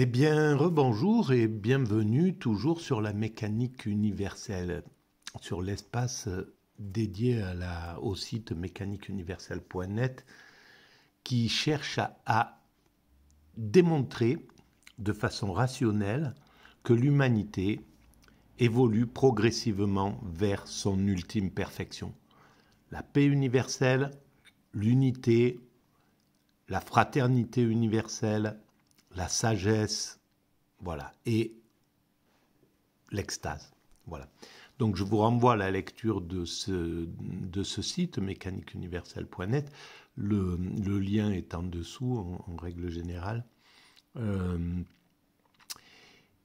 Eh bien, rebonjour et bienvenue toujours sur la mécanique universelle, sur l'espace euh, dédié à la, au site mécaniqueuniverselle.net qui cherche à, démontrer de façon rationnelle que l'humanité évolue progressivement vers son ultime perfection. La paix universelle, l'unité, la fraternité universelle, la sagesse, voilà, et l'extase. Voilà. Donc je vous renvoie à la lecture de ce, de ce site, mécaniqueuniverselle.net. Le, le, lien est en dessous, en, règle générale. Euh,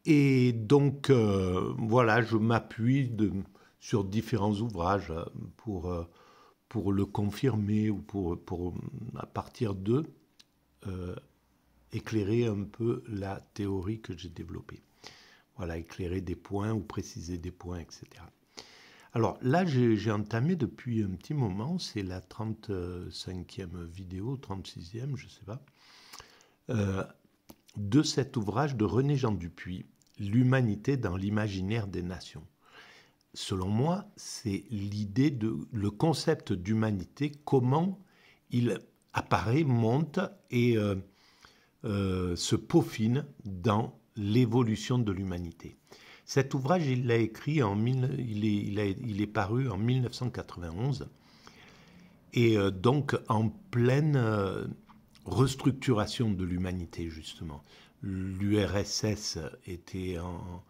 et donc, euh, voilà, je m'appuie sur différents ouvrages pour, euh, pour le confirmer ou pour, pour à partir d'eux, éclairer un peu la théorie que j'ai développée. Voilà, éclairer des points ou préciser des points, etc. Alors là, j'ai entamé depuis un petit moment, c'est la 35e vidéo, 36e, je ne sais pas, euh, de cet ouvrage de René Jean Dupuis, L'humanité dans l'imaginaire des nations. Selon moi, c'est l'idée de le concept d'humanité, comment il apparaît, monte et euh, euh, se peaufine dans l'évolution de l'humanité. Cet ouvrage, il l'a écrit en il est, paru en 1991 et euh, donc en pleine euh, restructuration de l'humanité justement. L'URSS était en,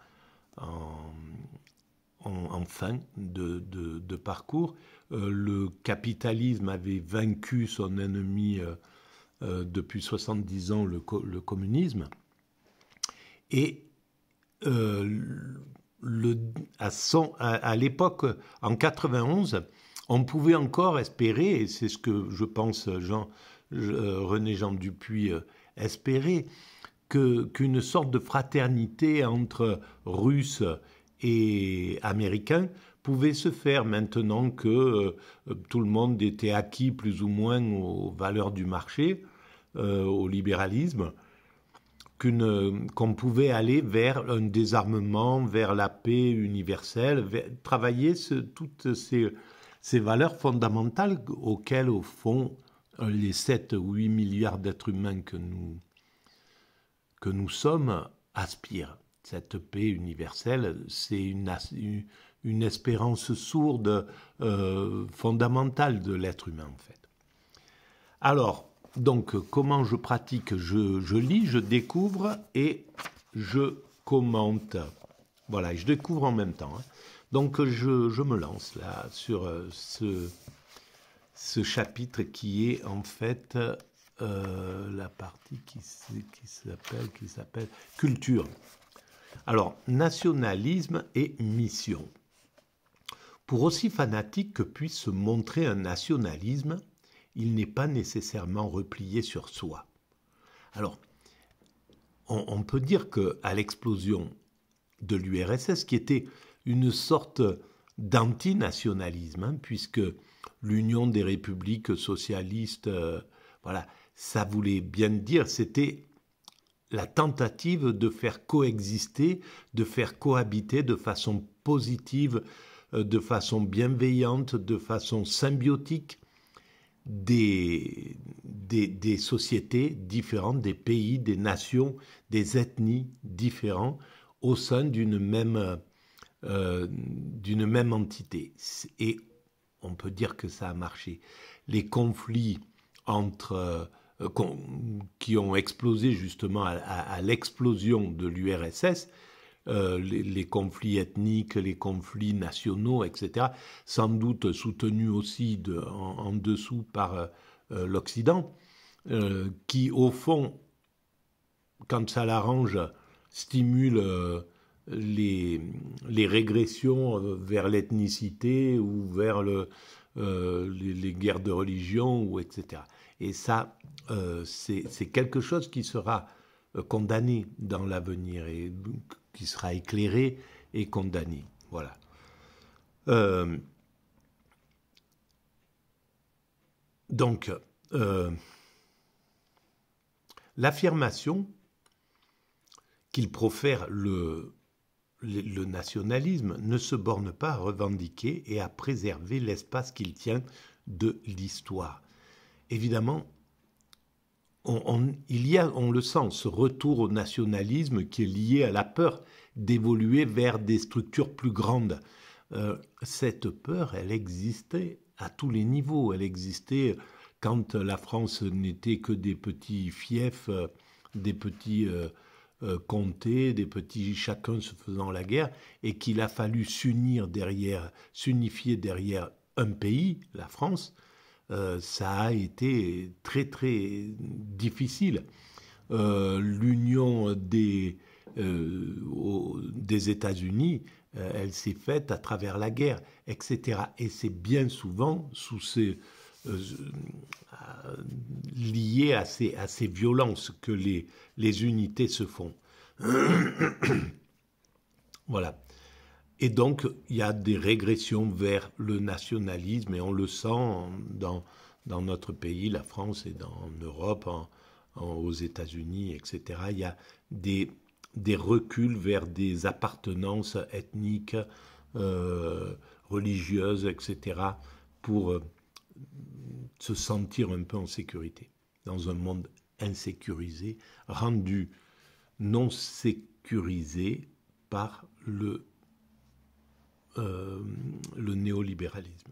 en, fin de, parcours. le capitalisme avait vaincu son ennemi euh, depuis 70 ans le, communisme. Et euh, à, l'époque, en 91, on pouvait encore espérer, et c'est ce que je pense Jean, euh, René Jean Dupuis espérait, qu'une sorte de fraternité entre Russes et Américains pouvait se faire maintenant que tout le monde était acquis plus ou moins aux valeurs du marché. Euh, au libéralisme, qu'on pouvait aller vers un désarmement, vers la paix universelle, travailler toutes ces, valeurs fondamentales auxquelles, au fond, les 7 ou 8 milliards d'êtres humains que nous, que nous sommes aspirent. Cette paix universelle, c'est une, espérance sourde euh, fondamentale de l'être humain en fait. Alors, donc, comment je pratique je, lis, je découvre et je commente. Voilà, et je découvre en même temps. Hein. Donc, je, me lance là sur euh, ce, chapitre qui est en fait euh, la partie qui, s'appelle qui s'appelle culture. Alors, nationalisme et mission. Pour aussi fanatique que puisse se montrer un nationalisme, il n'est pas nécessairement replié sur soi. Alors, on, peut dire que à l'explosion de l'URSS, qui était une sorte d'antinationalisme, hein, puisque l'Union des républiques socialistes, euh, voilà, ça voulait bien dire, c'était la tentative de faire coexister, de faire cohabiter de façon positive, euh, de façon bienveillante, de façon symbiotique, des, sociétés différentes, des pays, des nations, des ethnies différentes au sein d'une même, euh, d'une même entité. Et on peut dire que ça a marché. Les conflits entre, euh, qui ont explosé justement à l'explosion de l'URSS, euh, les, conflits ethniques, les conflits nationaux, etc., sans doute soutenus aussi de, en, dessous par euh, euh, l'Occident, qui, au fond, quand ça l'arrange, stimule les, les, régressions vers l'ethnicité ou vers le, les, guerres de religion, ou etc. Et ça, c'est quelque chose qui sera condamné dans l'avenir et qui sera éclairé et condamné. Voilà. Euh, donc, euh, l'affirmation qu'il profère le, le, le nationalisme ne se borne pas à revendiquer et à préserver l'espace qu'il tient de l'histoire. Évidemment, on, il y a, on le sent, ce retour au nationalisme qui est lié à la peur d'évoluer vers des structures plus grandes. Euh, cette peur, elle existait à tous les niveaux. Elle existait quand la France n'était que des petits fiefs, euh, des petits euh, comtés, des petits chacun se faisant la guerre, et qu'il a fallu s'unir derrière, s'unifier derrière un pays, la France, euh, ça a été très très difficile. Euh, l'union des, euh, États-Unis, elle s'est faite à travers la guerre, etc. Et c'est bien souvent lié à ces, violences que les unités se font. voilà. Et donc, il y a des régressions vers le nationalisme, et on le sent dans, dans notre pays, la France, et dans, en Europe, aux États-Unis, etc. Il y a des, des reculs vers des appartenances ethniques, euh, religieuses, etc., pour euh, se sentir un peu en sécurité, dans un monde insécurisé, rendu non sécurisé par le euh, le néolibéralisme.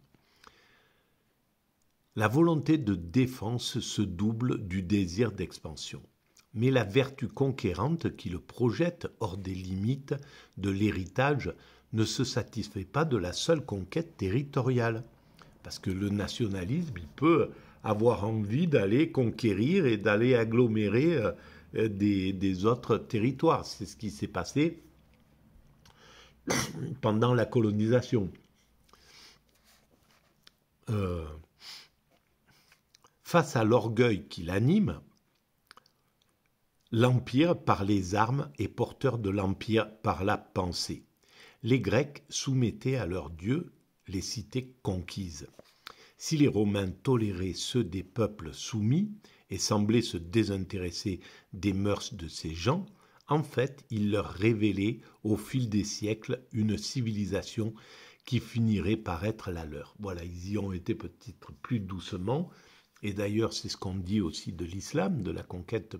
La volonté de défense se double du désir d'expansion, mais la vertu conquérante qui le projette hors des limites de l'héritage ne se satisfait pas de la seule conquête territoriale, parce que le nationalisme, il peut avoir envie d'aller conquérir et d'aller agglomérer euh, des autres territoires. C'est ce qui s'est passé pendant la colonisation. Euh, face à l'orgueil qui l'anime, l'empire par les armes est porteur de l'empire par la pensée. Les Grecs soumettaient à leurs dieux les cités conquises. Si les Romains toléraient ceux des peuples soumis et semblaient se désintéresser des mœurs de ces gens, en fait, il leur révélait au fil des siècles une civilisation qui finirait par être la leur. Voilà, ils y ont été peut-être plus doucement, et d'ailleurs, c'est ce qu'on dit aussi de l'islam, de la conquête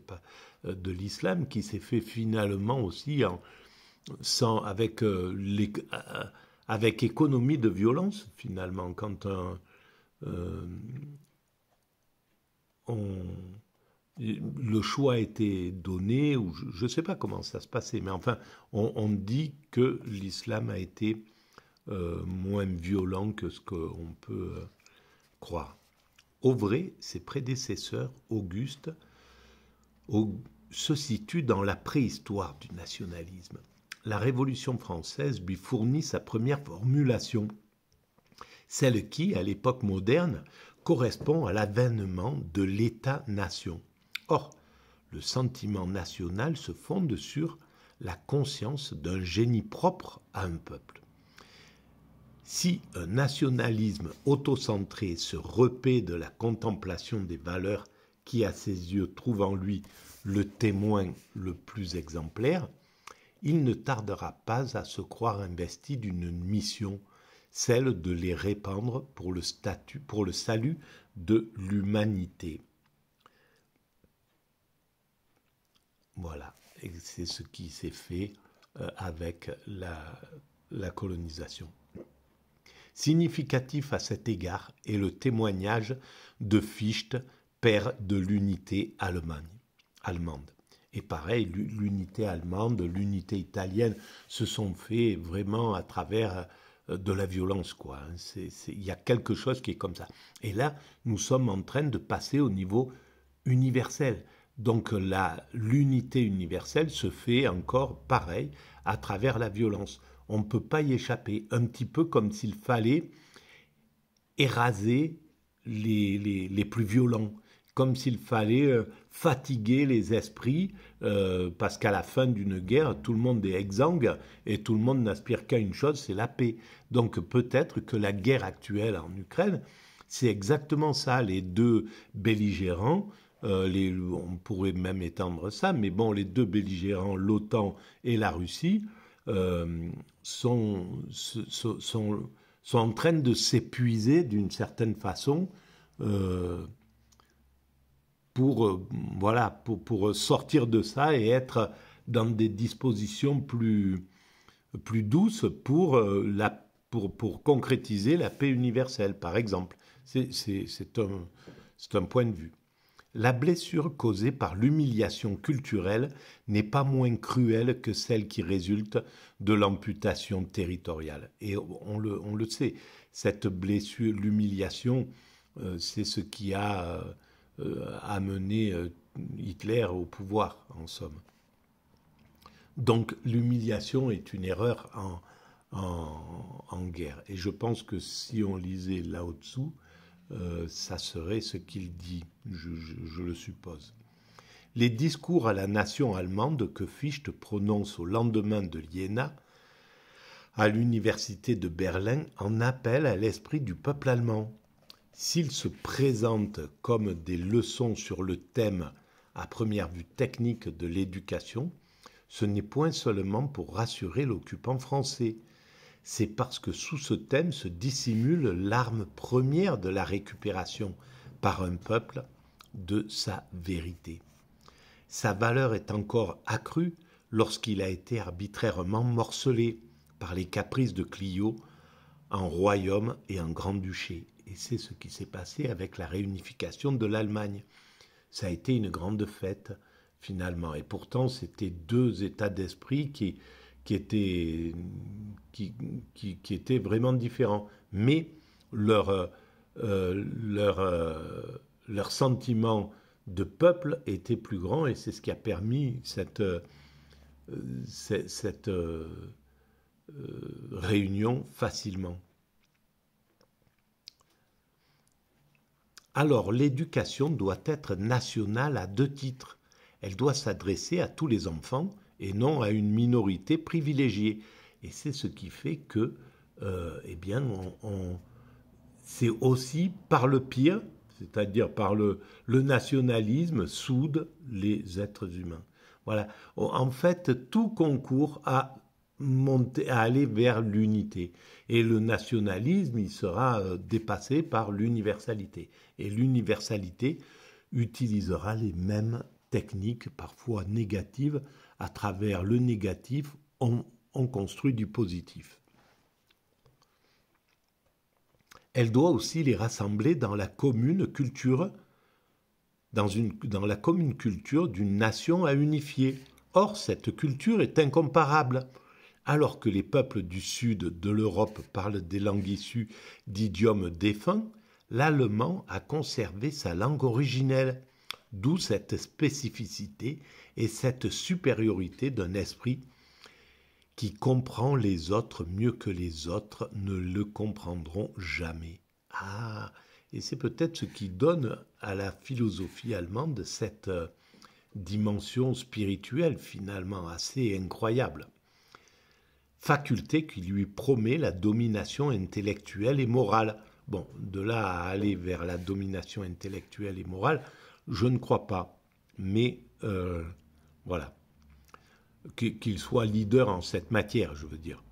euh, de l'islam, qui s'est fait finalement aussi euh, euh, avec, économie de violence, finalement, quand on, le choix a été donné, ou je ne sais pas comment ça se passait, mais enfin, on, dit que l'islam a été euh, moins violent que ce qu'on peut euh, croire. Au vrai, ses prédécesseurs, Auguste, se situent dans la préhistoire du nationalisme. La Révolution française lui fournit sa première formulation, celle qui, à l'époque moderne, correspond à l'avènement de l'État-nation. Or, le sentiment national se fonde sur la conscience d'un génie propre à un peuple. Si un nationalisme autocentré se repaît de la contemplation des valeurs qui, à ses yeux, trouve en lui le témoin le plus exemplaire, il ne tardera pas à se croire investi d'une mission, celle de les répandre pour le, statut, pour le salut de l'humanité. Voilà, et c'est ce qui s'est fait euh, avec la, la colonisation. Significatif à cet égard est le témoignage de Fichte, père de l'unité allemande. Et pareil, l'unité allemande, l'unité italienne se sont fait vraiment à travers euh, de la violence, quoi. Hein. Il y a quelque chose qui est comme ça. Et là, nous sommes en train de passer au niveau universel. Donc l'unité universelle se fait encore pareil à travers la violence. On ne peut pas y échapper, un petit peu comme s'il fallait éraser les, plus violents, comme s'il fallait euh, fatiguer les esprits, euh, parce qu'à la fin d'une guerre, tout le monde est exsangue et tout le monde n'aspire qu'à une chose, c'est la paix. Donc peut-être que la guerre actuelle en Ukraine, c'est exactement ça. Les deux belligérants euh, on pourrait même étendre ça, mais bon, les deux belligérants, l'OTAN et la Russie, euh, sont, sont, sont, en train de s'épuiser d'une certaine façon euh, pour, voilà, pour, pour, sortir de ça et être dans des dispositions plus, plus douces pour, la, pour, concrétiser la paix universelle, par exemple. C'est un point de vue la blessure causée par l'humiliation culturelle n'est pas moins cruelle que celle qui résulte de l'amputation territoriale. Et on le, sait, cette blessure, l'humiliation, euh, c'est ce qui a euh, euh, amené Hitler au pouvoir, en somme. Donc l'humiliation est une erreur en, guerre. Et je pense que si on lisait là dessous euh, ça serait ce qu'il dit, je, le suppose. Les discours à la nation allemande que Fichte prononce au lendemain de l'Iéna à l'université de Berlin en appellent à l'esprit du peuple allemand. S'ils se présentent comme des leçons sur le thème à première vue technique de l'éducation, ce n'est point seulement pour rassurer l'occupant français, c'est parce que sous ce thème se dissimule l'arme première de la récupération par un peuple de sa vérité. Sa valeur est encore accrue lorsqu'il a été arbitrairement morcelé par les caprices de Clio en royaume et en grand-duché. Et c'est ce qui s'est passé avec la réunification de l'Allemagne. Ça a été une grande fête, finalement. Et pourtant, c'était deux états d'esprit qui, qui étaient, qui, vraiment différents. Mais leur, euh, leur, euh, leur sentiment de peuple était plus grand et c'est ce qui a permis cette, euh, cette réunion facilement. Alors l'éducation doit être nationale à deux titres. Elle doit s'adresser à tous les enfants et non à une minorité privilégiée. Et c'est ce qui fait que, euh, eh bien, c'est aussi par le pire, c'est-à-dire par le, nationalisme, soude les êtres humains. Voilà. En fait, tout concourt à monter, à aller vers l'unité. Et le nationalisme, il sera euh, dépassé par l'universalité. Et l'universalité utilisera les mêmes techniques, parfois négatives, à travers le négatif, on, construit du positif. Elle doit aussi les rassembler dans la commune culture, dans, dans la commune culture d'une nation à unifier. Or, cette culture est incomparable. Alors que les peuples du sud de l'Europe parlent des langues issues d'idiomes défunts, l'allemand a conservé sa langue originelle, d'où cette spécificité et cette supériorité d'un esprit qui comprend les autres mieux que les autres ne le comprendront jamais. Ah, et c'est peut-être ce qui donne à la philosophie allemande cette euh, dimension spirituelle finalement assez incroyable. Faculté qui lui promet la domination intellectuelle et morale. Bon, de là à aller vers la domination intellectuelle et morale, je ne crois pas. Mais euh, voilà. Qu'il soit leader en cette matière, je veux dire.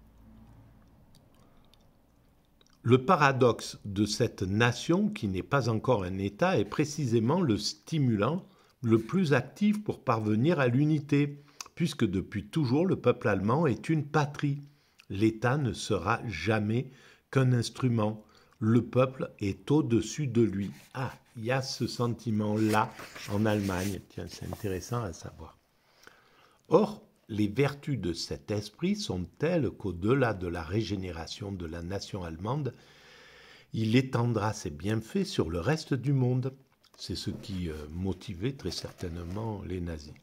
Le paradoxe de cette nation qui n'est pas encore un État est précisément le stimulant le plus actif pour parvenir à l'unité, puisque depuis toujours le peuple allemand est une patrie. L'État ne sera jamais qu'un instrument. Le peuple est au-dessus de lui. Ah, il y a ce sentiment-là en Allemagne. Tiens, c'est intéressant à savoir. Or, les vertus de cet esprit sont telles qu'au-delà de la régénération de la nation allemande, il étendra ses bienfaits sur le reste du monde. C'est ce qui euh, motivait très certainement les nazis.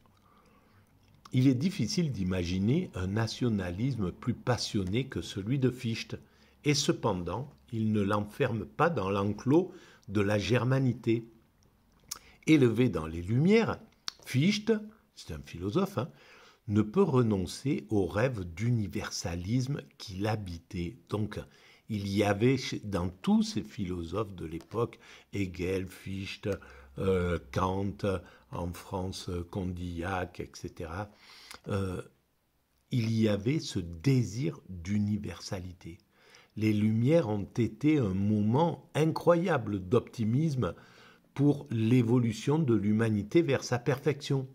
Il est difficile d'imaginer un nationalisme plus passionné que celui de Fichte, et cependant, il ne l'enferme pas dans l'enclos de la germanité. Élevé dans les Lumières, Fichte, c'est un philosophe, hein, ne peut renoncer au rêve d'universalisme qui habitait Donc, il y avait dans tous ces philosophes de l'époque, Hegel, Fichte, euh, Kant, en France, Condillac, etc., euh, il y avait ce désir d'universalité. Les Lumières ont été un moment incroyable d'optimisme pour l'évolution de l'humanité vers sa perfection.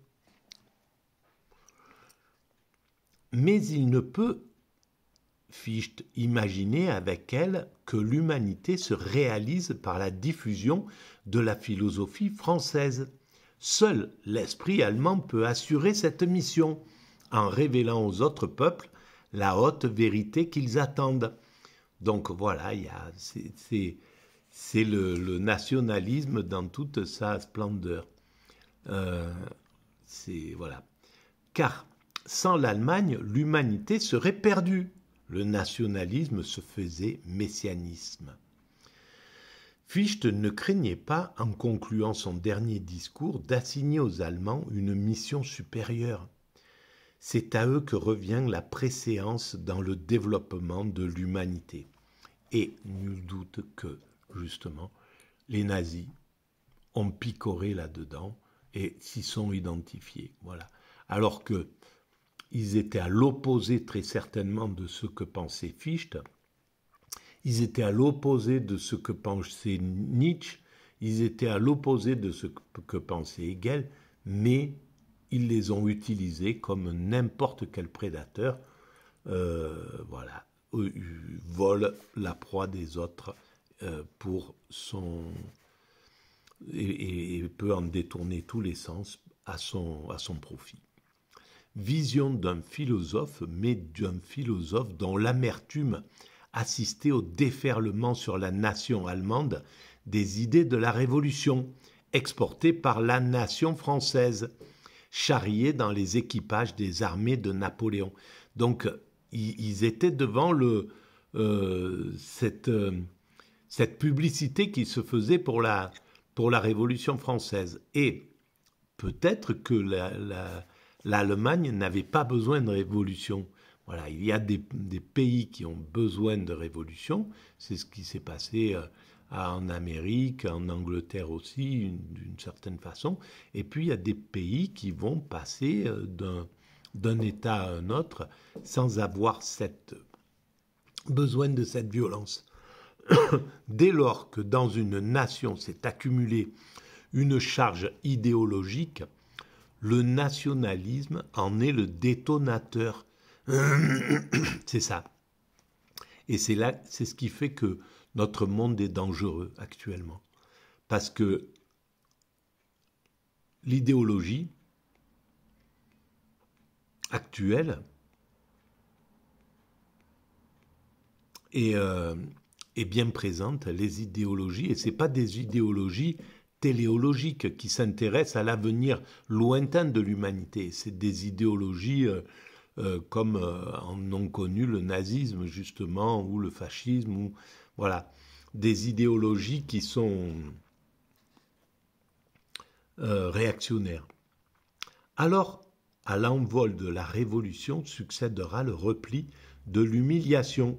mais il ne peut, Fichte, imaginer avec elle que l'humanité se réalise par la diffusion de la philosophie française. Seul l'esprit allemand peut assurer cette mission, en révélant aux autres peuples la haute vérité qu'ils attendent. Donc voilà, c'est le, nationalisme dans toute sa splendeur. Euh, c'est voilà. Car sans l'Allemagne, l'humanité serait perdue. Le nationalisme se faisait messianisme. Fichte ne craignait pas, en concluant son dernier discours, d'assigner aux Allemands une mission supérieure. C'est à eux que revient la préséance dans le développement de l'humanité. Et nul doute que, justement, les nazis ont picoré là-dedans et s'y sont identifiés. Voilà. Alors que ils étaient à l'opposé très certainement de ce que pensait Fichte, ils étaient à l'opposé de ce que pensait Nietzsche, ils étaient à l'opposé de ce que pensait Hegel, mais ils les ont utilisés comme n'importe quel prédateur, euh, voilà, voilà, vole la proie des autres euh, pour son et, et, peut en détourner tous les sens à son, à son profit vision d'un philosophe, mais d'un philosophe dont l'amertume assistait au déferlement sur la nation allemande des idées de la Révolution, exportées par la nation française, charriées dans les équipages des armées de Napoléon. Donc, ils étaient devant le, euh, euh, cette, publicité qui se faisait pour la, pour la Révolution française. Et peut-être que la l'Allemagne n'avait pas besoin de révolution. Voilà, il y a des, pays qui ont besoin de révolution. C'est ce qui s'est passé euh, en Amérique, en Angleterre aussi, d'une certaine façon. Et puis, il y a des pays qui vont passer euh, d'un, d'un État à un autre sans avoir cette, besoin de cette violence. Dès lors que dans une nation s'est accumulée une charge idéologique, le nationalisme en est le détonateur. C'est ça. Et c'est là, c'est ce qui fait que notre monde est dangereux actuellement. Parce que l'idéologie actuelle est, euh, bien présente, les idéologies, et ce n'est pas des idéologies téléologique qui s'intéresse à l'avenir lointain de l'humanité. C'est des idéologies euh, euh, comme euh, en ont connu le nazisme justement ou le fascisme ou voilà des idéologies qui sont réactionnaires. Alors, à l'envol de la révolution succédera le repli de l'humiliation,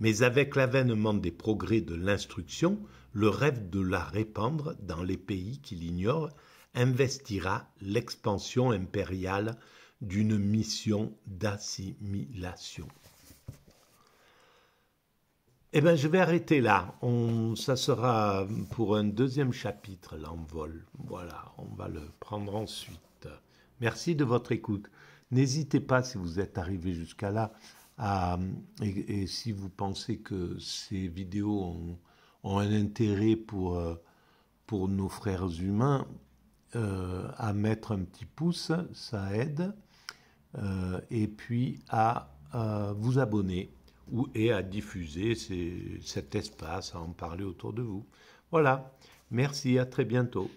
mais avec l'avènement des progrès de l'instruction, le rêve de la répandre dans les pays qui l'ignorent investira l'expansion impériale d'une mission d'assimilation. Eh bien, je vais arrêter là. On, ça sera pour un deuxième chapitre, l'envol. Voilà, on va le prendre ensuite. Merci de votre écoute. N'hésitez pas, si vous êtes arrivé jusqu'à là, et, et, si vous pensez que ces vidéos ont ont un intérêt pour, euh, pour nos frères humains euh, à mettre un petit pouce, ça aide, euh, et puis à, vous abonner ou, et à diffuser cet espace, à en parler autour de vous. Voilà, merci, à très bientôt.